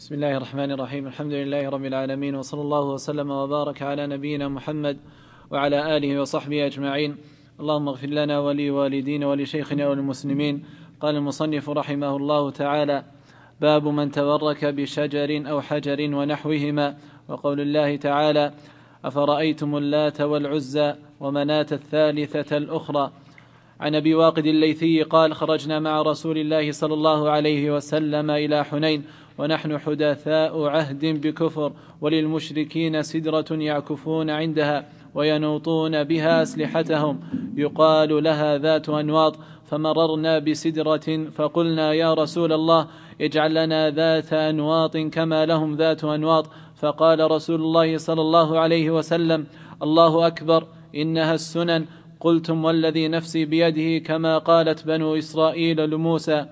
بسم الله الرحمن الرحيم الحمد لله رب العالمين وصلى الله وسلم وبارك على نبينا محمد وعلى آله وصحبه أجمعين اللهم اغفر لنا ولوالدينا ولشيخنا وللمسلمين قال المصنف رحمه الله تعالى باب من تبرك بشجر أو حجر ونحوهما وقول الله تعالى أفرأيتم اللات والعزى ومناة الثالثة الأخرى عن ابي واقد الليثي قال خرجنا مع رسول الله صلى الله عليه وسلم الى حنين ونحن حدثاء عهد بكفر وللمشركين سدرة يعكفون عندها وينوطون بها أسلحتهم يقال لها ذات أنواط فمررنا بسدرة فقلنا يا رسول الله اجعل لنا ذات أنواط كما لهم ذات أنواط فقال رسول الله صلى الله عليه وسلم الله أكبر إنها السنن قلتم والذي نفسي بيده كما قالت بنو إسرائيل لموسى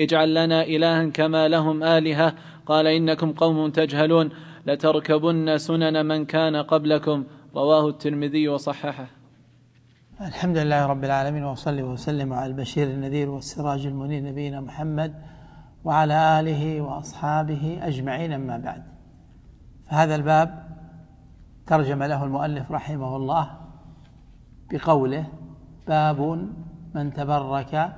اجعل لنا إلها كما لهم آلهة قال إنكم قوم تجهلون لتركبن سنن من كان قبلكم رواه الترمذي وصححه الحمد لله رب العالمين وصلي وسلم على البشير النذير والسراج المنير نبينا محمد وعلى آله وأصحابه أجمعين أما بعد فهذا الباب ترجم له المؤلف رحمه الله بقوله باب من تبرك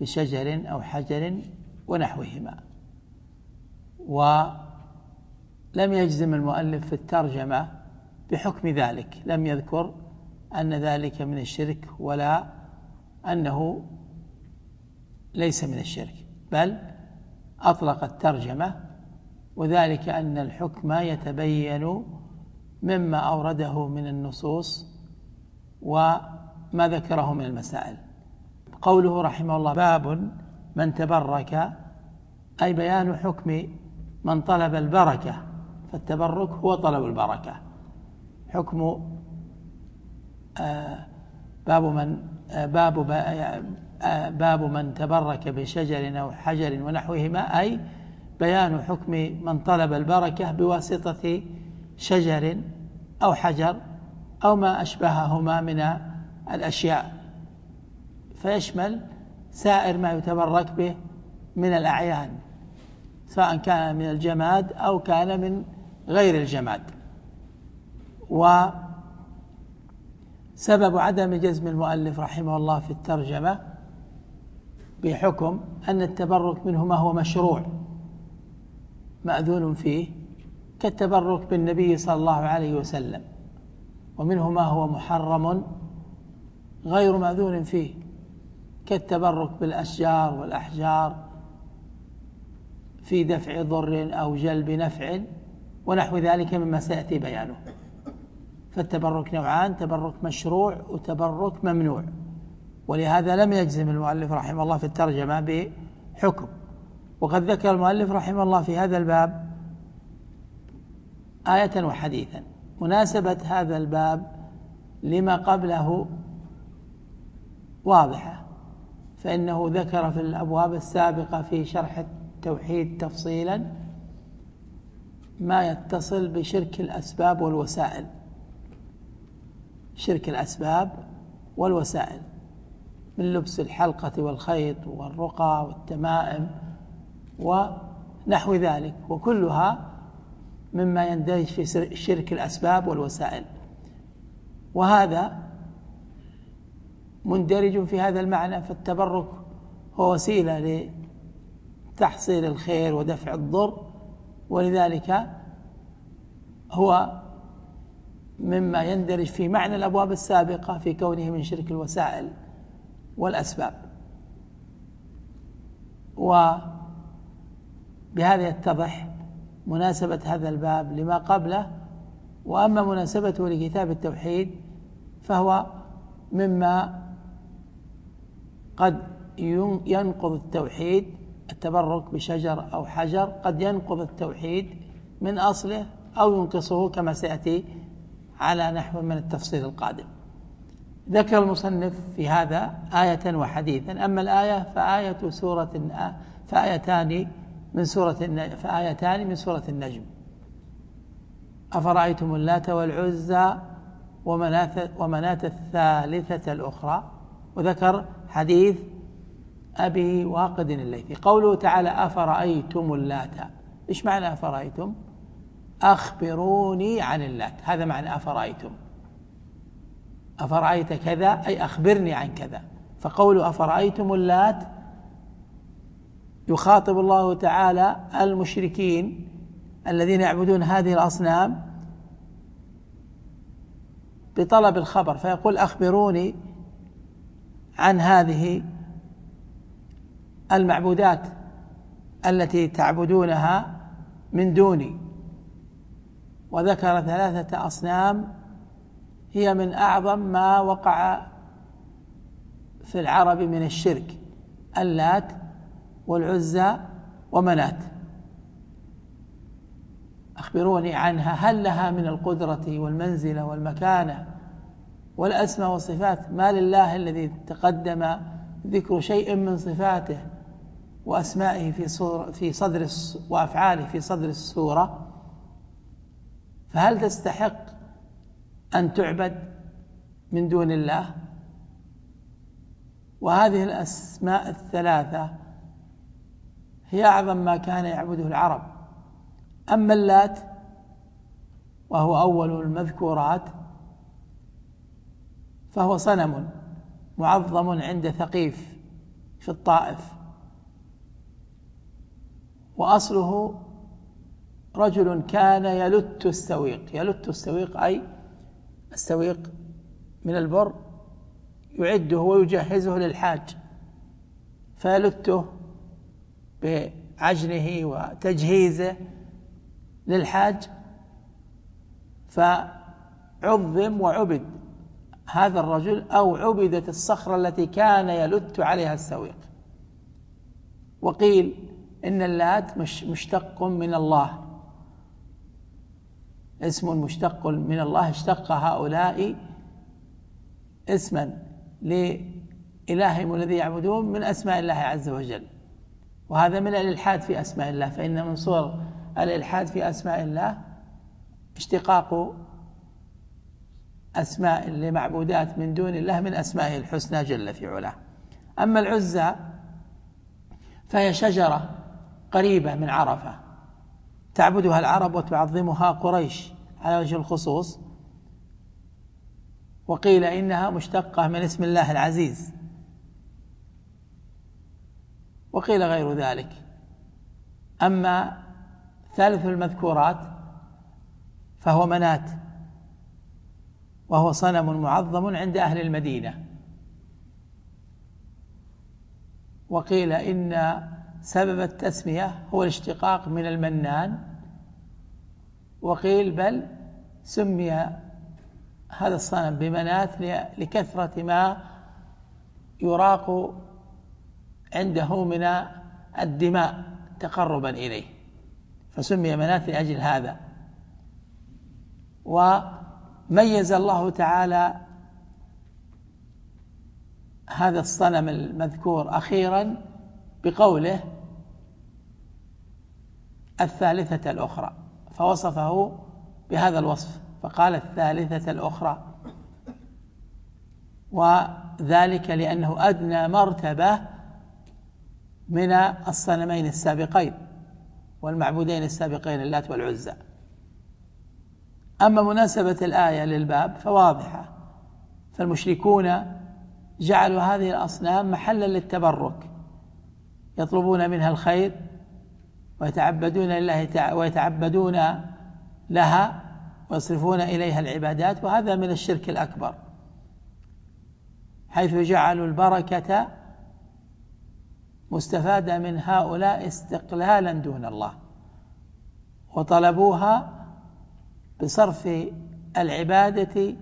بشجر أو حجر ونحوهما ولم يجزم المؤلف في الترجمة بحكم ذلك لم يذكر أن ذلك من الشرك ولا أنه ليس من الشرك بل أطلق الترجمة وذلك أن الحكم يتبين مما أورده من النصوص وما ذكره من المسائل قوله رحمه الله باب من تبرك أي بيان حكم من طلب البركة فالتبرك هو طلب البركة حكم آه، باب من آه، باب آه، باب من تبرك بشجر أو حجر ونحوهما أي بيان حكم من طلب البركة بواسطة شجر أو حجر أو ما أشبههما من الأشياء فيشمل سائر ما يتبرك به من الأعيان سواء كان من الجماد أو كان من غير الجماد وسبب عدم جزم المؤلف رحمه الله في الترجمة بحكم أن التبرك منه ما هو مشروع مأذون فيه كالتبرك بالنبي صلى الله عليه وسلم ومنه ما هو محرم غير مأذون فيه كالتبرك بالأشجار والأحجار في دفع ضر أو جلب نفع ونحو ذلك مما سيأتي بيانه فالتبرك نوعان تبرك مشروع وتبرك ممنوع ولهذا لم يجزم المؤلف رحمه الله في الترجمة بحكم وقد ذكر المؤلف رحمه الله في هذا الباب آية وحديثا مناسبة هذا الباب لما قبله واضحة فإنه ذكر في الأبواب السابقة في شرح التوحيد تفصيلا ما يتصل بشرك الأسباب والوسائل شرك الأسباب والوسائل من لبس الحلقة والخيط والرقى والتمائم ونحو ذلك وكلها مما يندرج في شرك الأسباب والوسائل وهذا مندرج في هذا المعنى فالتبرك هو وسيلة لتحصيل الخير ودفع الضر ولذلك هو مما يندرج في معنى الأبواب السابقة في كونه من شرك الوسائل والأسباب وبهذا يتضح مناسبة هذا الباب لما قبله وأما مناسبته لكتاب التوحيد فهو مما قد ينقض التوحيد التبرك بشجر أو حجر قد ينقض التوحيد من أصله أو ينقصه كما سيأتي على نحو من التفصيل القادم ذكر المصنف في هذا آية وحديثا أما الآية فآية سورة فآيتان من سورة فآيتان من سورة النجم أفرأيتم اللات والعزى ومناة ومناة الثالثة الأخرى وذكر حديث أبي واقد الليثي قوله تعالى أفرأيتم اللات إيش معنى أفرأيتم أخبروني عن اللات هذا معنى أفرأيتم أفرأيت كذا أي أخبرني عن كذا فقوله أفرأيتم اللات يخاطب الله تعالى المشركين الذين يعبدون هذه الأصنام بطلب الخبر فيقول أخبروني عن هذه المعبودات التي تعبدونها من دوني وذكر ثلاثة أصنام هي من أعظم ما وقع في العرب من الشرك اللات والعزى ومنات أخبروني عنها هل لها من القدرة والمنزلة والمكانة والأسماء والصفات ما لله الذي تقدم ذكر شيء من صفاته وأسمائه في, صور في صدر وأفعاله في صدر السورة فهل تستحق أن تعبد من دون الله وهذه الأسماء الثلاثة هي أعظم ما كان يعبده العرب أما اللات وهو أول المذكورات فهو صنم معظم عند ثقيف في الطائف واصله رجل كان يلت السويق يلت السويق اي السويق من البر يعده ويجهزه للحاج فيلته بعجنه وتجهيزه للحاج فعظم وعبد هذا الرجل أو عبدت الصخرة التي كان يلت عليها السويق وقيل إن اللات مش مشتق من الله اسم مشتق من الله اشتق هؤلاء اسما لإلههم الذي يعبدون من أسماء الله عز وجل وهذا من الإلحاد في أسماء الله فإن من صور الإلحاد في أسماء الله اشتقاق أسماء لمعبودات من دون الله من أسمائه الحسنى جل في علاه أما العزى فهي شجرة قريبة من عرفة تعبدها العرب وتعظمها قريش على وجه الخصوص وقيل إنها مشتقة من اسم الله العزيز وقيل غير ذلك أما ثالث المذكورات فهو منات وهو صنم معظم عند أهل المدينة وقيل إن سبب التسمية هو الاشتقاق من المنان وقيل بل سمي هذا الصنم بمنات لكثرة ما يراق عنده من الدماء تقربا إليه فسمي منات لأجل هذا و ميز الله تعالى هذا الصنم المذكور أخيرا بقوله الثالثة الأخرى فوصفه بهذا الوصف فقال الثالثة الأخرى وذلك لأنه أدنى مرتبة من الصنمين السابقين والمعبودين السابقين اللات والعزى أما مناسبة الآية للباب فواضحة فالمشركون جعلوا هذه الأصنام محلا للتبرك يطلبون منها الخير ويتعبدون لله ويتعبدون لها ويصرفون إليها العبادات وهذا من الشرك الأكبر حيث جعلوا البركة مستفادة من هؤلاء استقلالا دون الله وطلبوها بصرف العبادة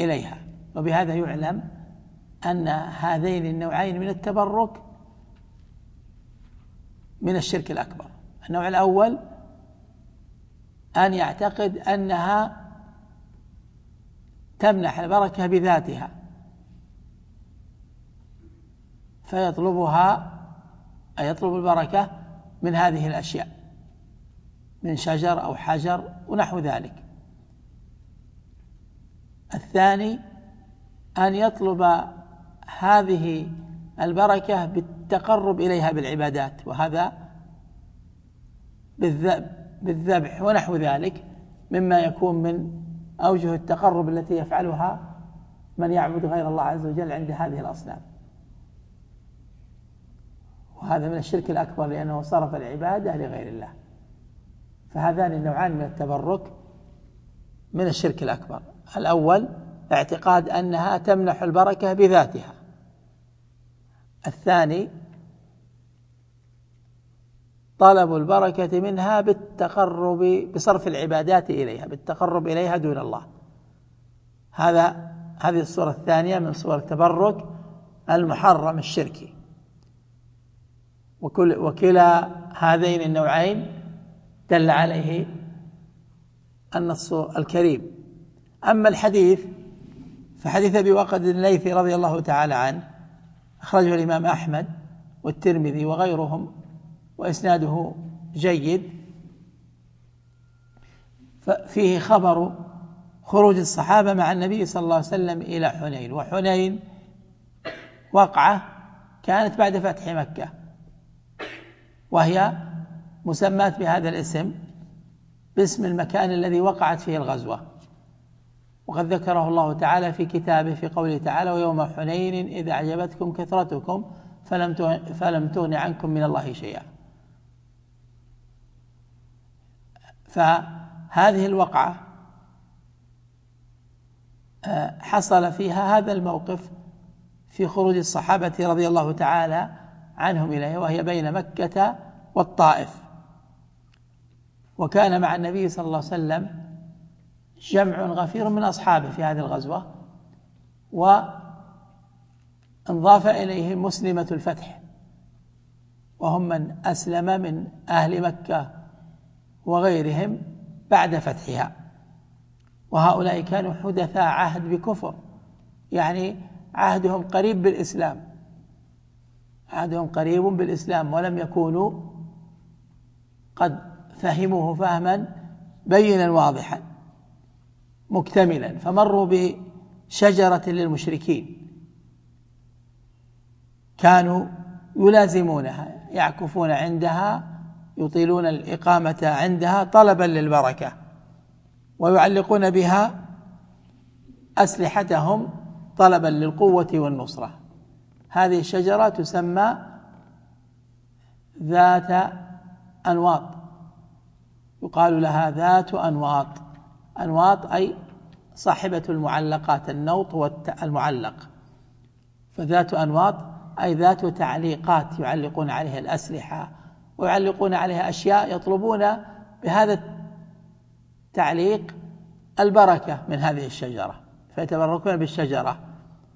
إليها وبهذا يعلم أن هذين النوعين من التبرك من الشرك الأكبر النوع الأول أن يعتقد أنها تمنح البركة بذاتها فيطلبها أي يطلب البركة من هذه الأشياء من شجر أو حجر ونحو ذلك الثاني أن يطلب هذه البركة بالتقرب إليها بالعبادات وهذا بالذبح ونحو ذلك مما يكون من أوجه التقرب التي يفعلها من يعبد غير الله عز وجل عند هذه الأصنام وهذا من الشرك الأكبر لأنه صرف العبادة لغير الله فهذان النوعان من التبرك من الشرك الأكبر الأول اعتقاد أنها تمنح البركة بذاتها الثاني طلب البركة منها بالتقرب بصرف العبادات إليها بالتقرب إليها دون الله هذا هذه الصورة الثانية من صور التبرك المحرم الشركي وكل وكلا هذين النوعين دل عليه النص الكريم أما الحديث فحديث أبي وقد الليثي رضي الله تعالى عنه أخرجه الإمام أحمد والترمذي وغيرهم وإسناده جيد ففيه خبر خروج الصحابة مع النبي صلى الله عليه وسلم إلى حنين وحنين وقعة كانت بعد فتح مكة وهي مسمات بهذا الاسم باسم المكان الذي وقعت فيه الغزوة وقد ذكره الله تعالى في كتابه في قوله تعالى ويوم حنين إذا أعجبتكم كثرتكم فلم فلم تغن عنكم من الله شيئا فهذه الوقعة آه، حصل فيها هذا الموقف في خروج الصحابة رضي الله تعالى عنهم إليه وهي بين مكة والطائف وكان مع النبي صلى الله عليه وسلم جمع غفير من أصحابه في هذه الغزوة وانضاف إليه مسلمة الفتح وهم من أسلم من أهل مكة وغيرهم بعد فتحها وهؤلاء كانوا حدثاء عهد بكفر يعني عهدهم قريب بالإسلام عهدهم قريب بالإسلام ولم يكونوا قد فهموه فهما بينا واضحا مكتملا فمروا بشجرة للمشركين كانوا يلازمونها يعكفون عندها يطيلون الإقامة عندها طلبا للبركة ويعلقون بها أسلحتهم طلبا للقوة والنصرة هذه الشجرة تسمى ذات أنواط يقال لها ذات أنواط أنواط أي صاحبة المعلقات النوط والمعلق فذات أنواط أي ذات تعليقات يعلقون عليها الأسلحة ويعلقون عليها أشياء يطلبون بهذا التعليق البركة من هذه الشجرة فيتبركون بالشجرة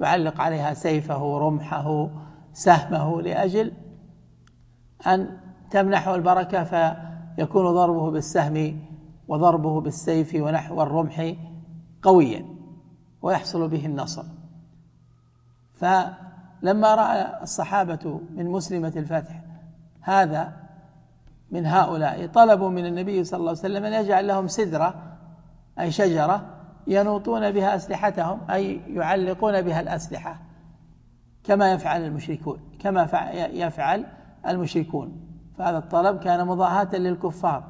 يعلق عليها سيفه رمحه سهمه لأجل أن تمنحه البركة ف يكون ضربه بالسهم وضربه بالسيف ونحو الرمح قويا ويحصل به النصر فلما راى الصحابه من مسلمه الفتح هذا من هؤلاء طلبوا من النبي صلى الله عليه وسلم ان يجعل لهم سدره اي شجره ينوطون بها اسلحتهم اي يعلقون بها الاسلحه كما يفعل المشركون كما يفعل المشركون فهذا الطلب كان مضاهاة للكفار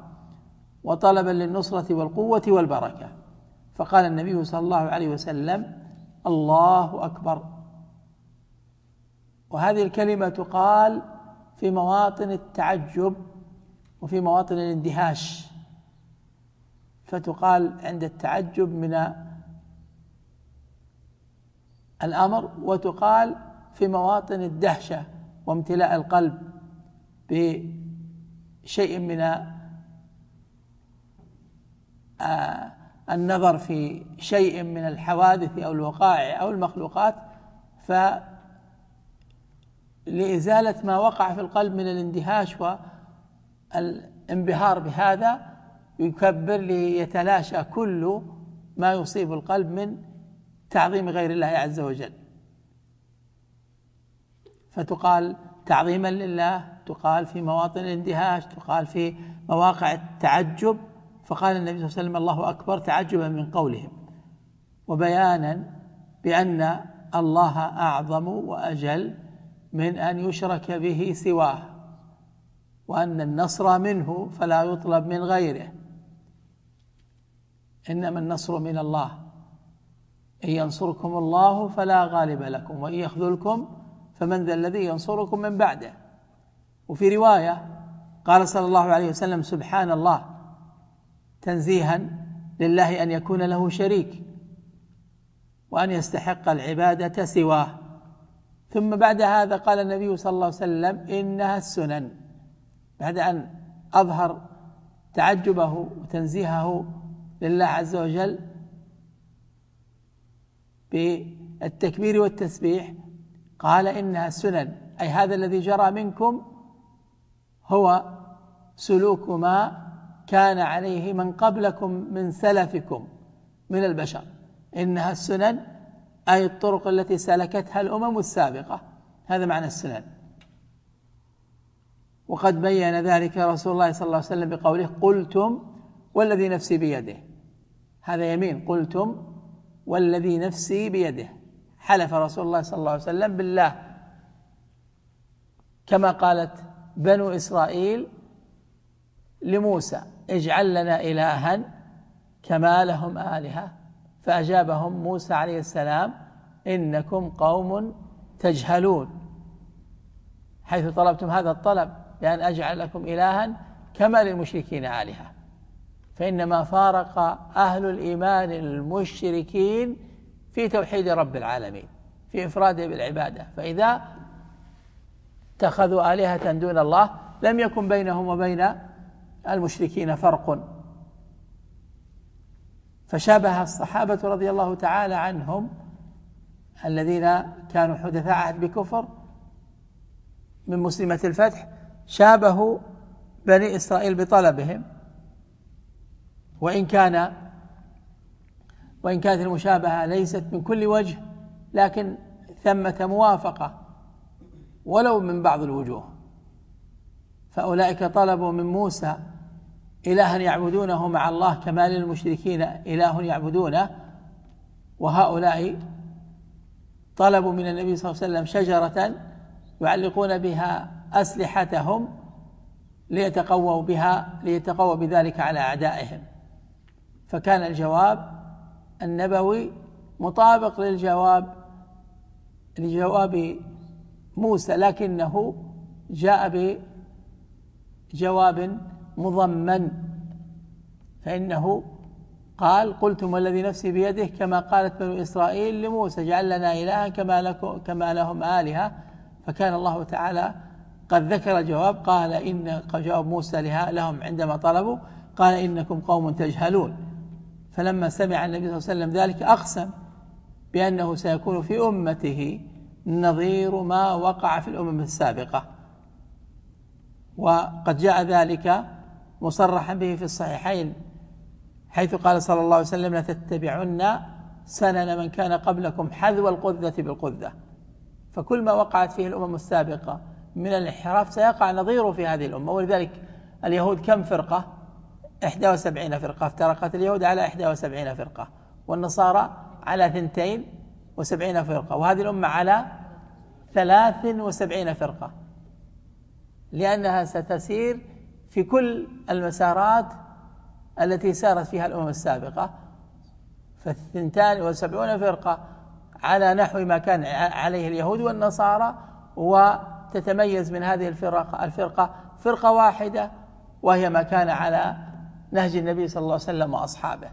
وطلبا للنصرة والقوة والبركة فقال النبي صلى الله عليه وسلم الله أكبر وهذه الكلمة تقال في مواطن التعجب وفي مواطن الاندهاش فتقال عند التعجب من الأمر وتقال في مواطن الدهشة وامتلاء القلب ب شيء من آه، النظر في شيء من الحوادث او الوقائع او المخلوقات ف لازاله ما وقع في القلب من الاندهاش والانبهار بهذا يكبر ليتلاشى كل ما يصيب القلب من تعظيم غير الله عز وجل فتقال تعظيما لله تقال في مواطن الاندهاش تقال في مواقع التعجب فقال النبي صلى الله عليه وسلم الله اكبر تعجبا من قولهم وبيانا بان الله اعظم واجل من ان يشرك به سواه وان النصر منه فلا يطلب من غيره انما النصر من الله ان ينصركم الله فلا غالب لكم وان يخذلكم فمن ذا الذي ينصركم من بعده وفي روايه قال صلى الله عليه وسلم سبحان الله تنزيها لله ان يكون له شريك وان يستحق العباده سواه ثم بعد هذا قال النبي صلى الله عليه وسلم انها السنن بعد ان اظهر تعجبه وتنزيهه لله عز وجل بالتكبير والتسبيح قال انها السنن اي هذا الذي جرى منكم هو سلوك ما كان عليه من قبلكم من سلفكم من البشر إنها السنن أي الطرق التي سلكتها الأمم السابقة هذا معنى السنن وقد بين ذلك رسول الله صلى الله عليه وسلم بقوله قلتم والذي نفسي بيده هذا يمين قلتم والذي نفسي بيده حلف رسول الله صلى الله عليه وسلم بالله كما قالت بنو إسرائيل لموسى اجعل لنا إلها كما لهم آلهة فأجابهم موسى عليه السلام إنكم قوم تجهلون حيث طلبتم هذا الطلب بأن أجعل لكم إلها كما للمشركين آلهة فإنما فارق أهل الإيمان المشركين في توحيد رب العالمين في إفراده بالعبادة فإذا اتخذوا آلهة دون الله لم يكن بينهم وبين المشركين فرق فشابه الصحابة رضي الله تعالى عنهم الذين كانوا حدثاء عهد بكفر من مسلمة الفتح شابهوا بني إسرائيل بطلبهم وإن كان وإن كانت المشابهة ليست من كل وجه لكن ثمة موافقة ولو من بعض الوجوه فأولئك طلبوا من موسى إلها يعبدونه مع الله كما للمشركين إله يعبدونه وهؤلاء طلبوا من النبي صلى الله عليه وسلم شجرة يعلقون بها أسلحتهم ليتقووا بها ليتقووا بذلك على أعدائهم فكان الجواب النبوي مطابق للجواب لجواب موسى لكنه جاء بجواب مضمن فإنه قال قلتم والذي نفسي بيده كما قالت بنو إسرائيل لموسى جعل لنا إلها كما, لكم كما لهم آلهة فكان الله تعالى قد ذكر جواب قال إن جواب موسى لهم عندما طلبوا قال إنكم قوم تجهلون فلما سمع النبي صلى الله عليه وسلم ذلك أقسم بأنه سيكون في أمته نظير ما وقع في الأمم السابقة وقد جاء ذلك مصرحا به في الصحيحين حيث قال صلى الله عليه وسلم لتتبعن سنن من كان قبلكم حذو القذة بالقذة فكل ما وقعت فيه الأمم السابقة من الانحراف سيقع نظيره في هذه الأمة ولذلك اليهود كم فرقة 71 فرقة افترقت اليهود على 71 فرقة والنصارى على ثنتين وسبعين فرقة وهذه الأمة على ثلاث وسبعين فرقة لأنها ستسير في كل المسارات التي سارت فيها الأمم السابقة فالثنتان وسبعون فرقة على نحو ما كان عليه اليهود والنصارى وتتميز من هذه الفرق الفرقة فرقة واحدة وهي ما كان على نهج النبي صلى الله عليه وسلم وأصحابه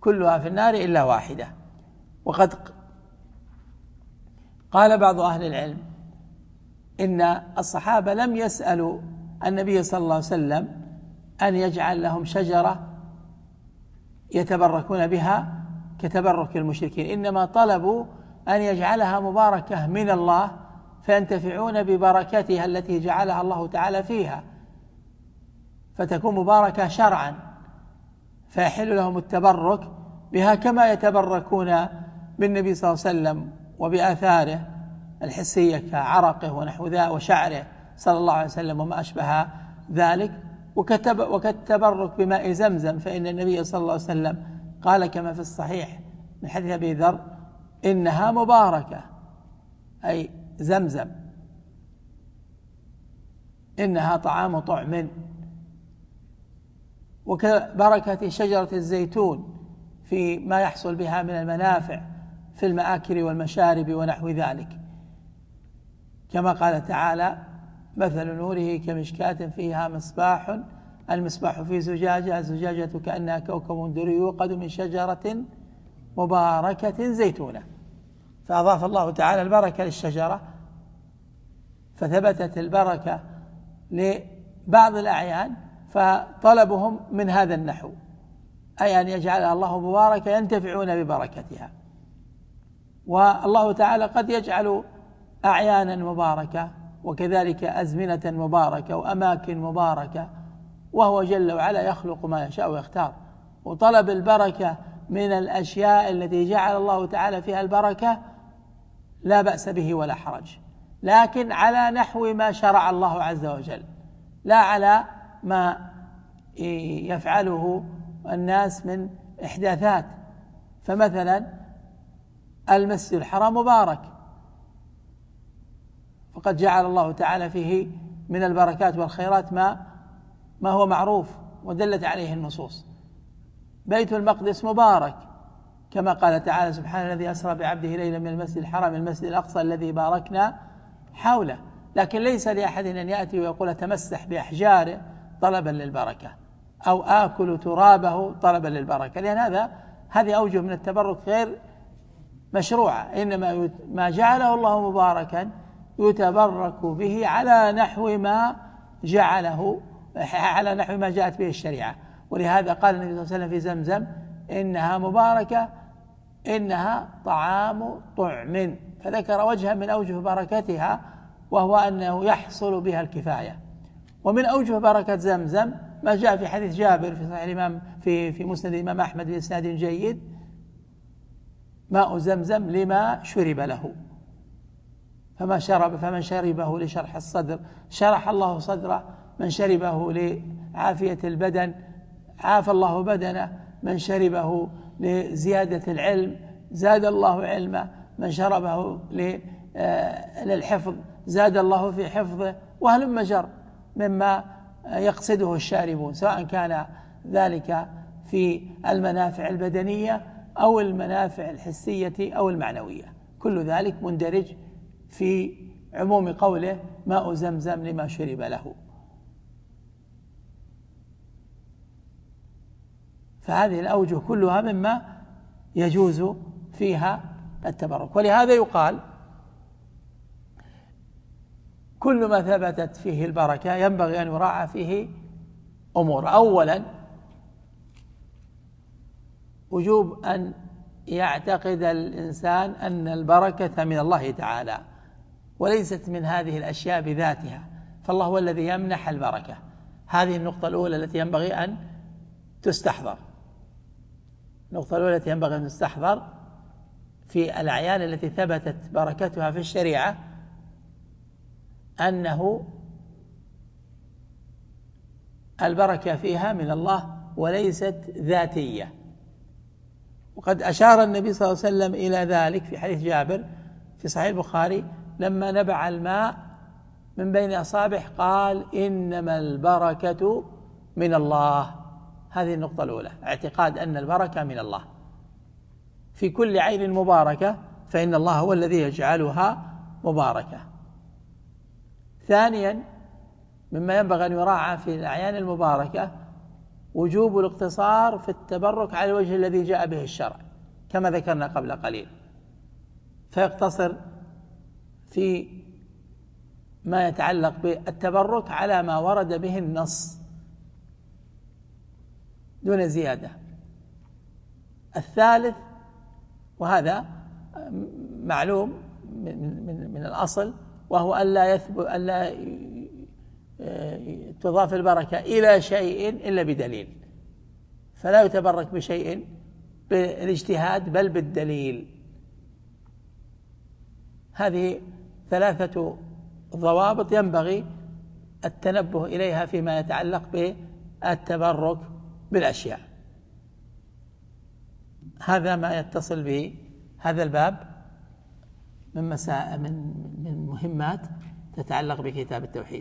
كلها في النار إلا واحدة وقد قال بعض أهل العلم إن الصحابة لم يسألوا النبي صلى الله عليه وسلم أن يجعل لهم شجرة يتبركون بها كتبرك المشركين إنما طلبوا أن يجعلها مباركة من الله فينتفعون ببركتها التي جعلها الله تعالى فيها فتكون مباركة شرعا فيحل لهم التبرك بها كما يتبركون بالنبي صلى الله عليه وسلم وبآثاره الحسية كعرقه ونحو ذا وشعره صلى الله عليه وسلم وما أشبه ذلك وكتب وكالتبرك بماء زمزم فإن النبي صلى الله عليه وسلم قال كما في الصحيح من حديث أبي ذر إنها مباركة أي زمزم إنها طعام طعم وكبركة شجرة الزيتون في ما يحصل بها من المنافع في المآكل والمشارب ونحو ذلك كما قال تعالى مثل نوره كمشكاة فيها مصباح المصباح في زجاجة الزجاجة كأنها كوكب دري يوقد من شجرة مباركة زيتونة فأضاف الله تعالى البركة للشجرة فثبتت البركة لبعض الأعيان فطلبهم من هذا النحو أي أن يجعلها الله مباركة ينتفعون ببركتها والله تعالى قد يجعل اعيانا مباركه وكذلك ازمنه مباركه واماكن مباركه وهو جل وعلا يخلق ما يشاء ويختار وطلب البركه من الاشياء التي جعل الله تعالى فيها البركه لا باس به ولا حرج لكن على نحو ما شرع الله عز وجل لا على ما يفعله الناس من احداثات فمثلا المسجد الحرام مبارك فقد جعل الله تعالى فيه من البركات والخيرات ما ما هو معروف ودلت عليه النصوص بيت المقدس مبارك كما قال تعالى سبحانه الذي اسرى بعبده ليلا من المسجد الحرام المسجد الاقصى الذي باركنا حوله لكن ليس لاحد ان ياتي ويقول اتمسح باحجاره طلبا للبركه او اكل ترابه طلبا للبركه لان هذا هذه اوجه من التبرك غير مشروعة إنما ما جعله الله مباركا يتبرك به على نحو ما جعله على نحو ما جاءت به الشريعة ولهذا قال النبي صلى الله عليه وسلم في زمزم إنها مباركة إنها طعام طعم فذكر وجها من أوجه بركتها وهو أنه يحصل بها الكفاية ومن أوجه بركة زمزم ما جاء في حديث جابر في صحيح الإمام في في مسند الإمام أحمد بإسناد جيد ماء زمزم لما شرب له فما شرب فمن شربه لشرح الصدر شرح الله صدره من شربه لعافية البدن عاف الله بدنه من شربه لزيادة العلم زاد الله علمه من شربه آه، للحفظ زاد الله في حفظه وهلم جر مما يقصده الشاربون سواء كان ذلك في المنافع البدنية أو المنافع الحسية أو المعنوية كل ذلك مندرج في عموم قوله ماء زمزم لما شرب له فهذه الأوجه كلها مما يجوز فيها التبرك ولهذا يقال كل ما ثبتت فيه البركة ينبغي أن يراعى فيه أمور أولا وجوب أن يعتقد الإنسان أن البركة من الله تعالى وليست من هذه الأشياء بذاتها فالله هو الذي يمنح البركة هذه النقطة الأولى التي ينبغي أن تستحضر النقطة الأولى التي ينبغي أن تستحضر في الأعيان التي ثبتت بركتها في الشريعة أنه البركة فيها من الله وليست ذاتية وقد أشار النبي صلى الله عليه وسلم إلى ذلك في حديث جابر في صحيح البخاري لما نبع الماء من بين أصابح قال إنما البركة من الله هذه النقطة الأولى اعتقاد أن البركة من الله في كل عين مباركة فإن الله هو الذي يجعلها مباركة ثانيا مما ينبغي أن يراعى في الأعيان المباركة وجوب الاقتصار في التبرك على الوجه الذي جاء به الشرع كما ذكرنا قبل قليل فيقتصر في ما يتعلق بالتبرك على ما ورد به النص دون زياده الثالث وهذا معلوم من من من الاصل وهو الا يثبت الا تضاف البركة إلى شيء إلا بدليل فلا يتبرك بشيء بالاجتهاد بل بالدليل هذه ثلاثة ضوابط ينبغي التنبه إليها فيما يتعلق بالتبرك بالأشياء هذا ما يتصل به هذا الباب من مساء من من مهمات تتعلق بكتاب التوحيد